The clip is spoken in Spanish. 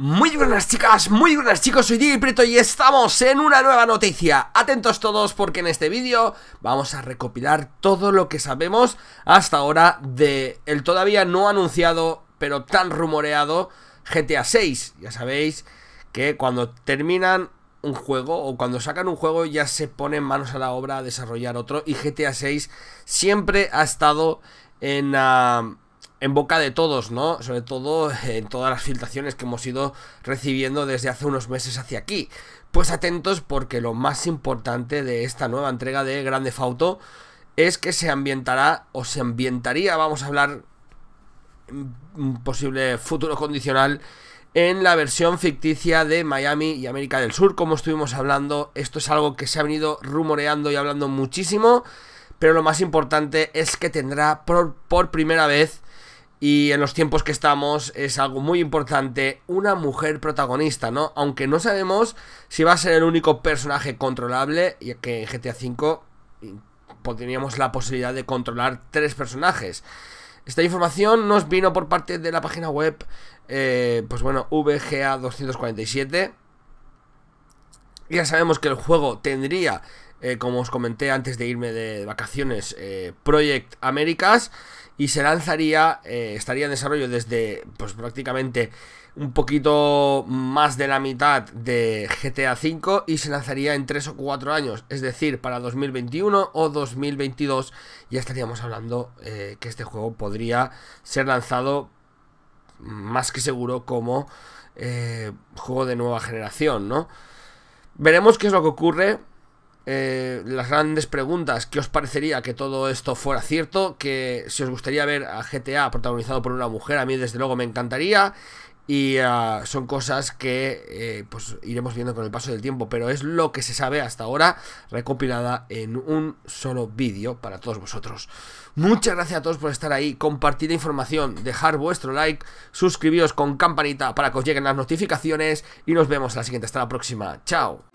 Muy buenas chicas, muy buenas chicos, soy Diego Prieto y estamos en una nueva noticia Atentos todos porque en este vídeo vamos a recopilar todo lo que sabemos hasta ahora de el todavía no anunciado pero tan rumoreado GTA 6 Ya sabéis que cuando terminan un juego o cuando sacan un juego ya se ponen manos a la obra a desarrollar otro Y GTA 6 siempre ha estado en... Ah, en boca de todos, ¿no? Sobre todo en todas las filtraciones que hemos ido recibiendo desde hace unos meses hacia aquí. Pues atentos porque lo más importante de esta nueva entrega de Grande Fauto es que se ambientará o se ambientaría, vamos a hablar un posible futuro condicional en la versión ficticia de Miami y América del Sur, como estuvimos hablando, esto es algo que se ha venido rumoreando y hablando muchísimo, pero lo más importante es que tendrá por, por primera vez y en los tiempos que estamos es algo muy importante, una mujer protagonista, ¿no? Aunque no sabemos si va a ser el único personaje controlable, ya que en GTA V teníamos la posibilidad de controlar tres personajes. Esta información nos vino por parte de la página web, eh, pues bueno, VGA247. Ya sabemos que el juego tendría eh, como os comenté antes de irme de vacaciones, eh, Project Américas y se lanzaría, eh, estaría en desarrollo desde pues prácticamente un poquito más de la mitad de GTA V y se lanzaría en 3 o 4 años, es decir, para 2021 o 2022 ya estaríamos hablando que este juego podría ser lanzado más que seguro como juego de nueva generación, ¿no? Veremos qué es lo que ocurre eh, las grandes preguntas, ¿qué os parecería que todo esto fuera cierto? Que si os gustaría ver a GTA protagonizado por una mujer, a mí desde luego me encantaría. Y ah, son cosas que eh, pues iremos viendo con el paso del tiempo, pero es lo que se sabe hasta ahora recopilada en un solo vídeo para todos vosotros. Muchas gracias a todos por estar ahí, compartir información, dejar vuestro like, suscribiros con campanita para que os lleguen las notificaciones y nos vemos la siguiente. Hasta la próxima. Chao.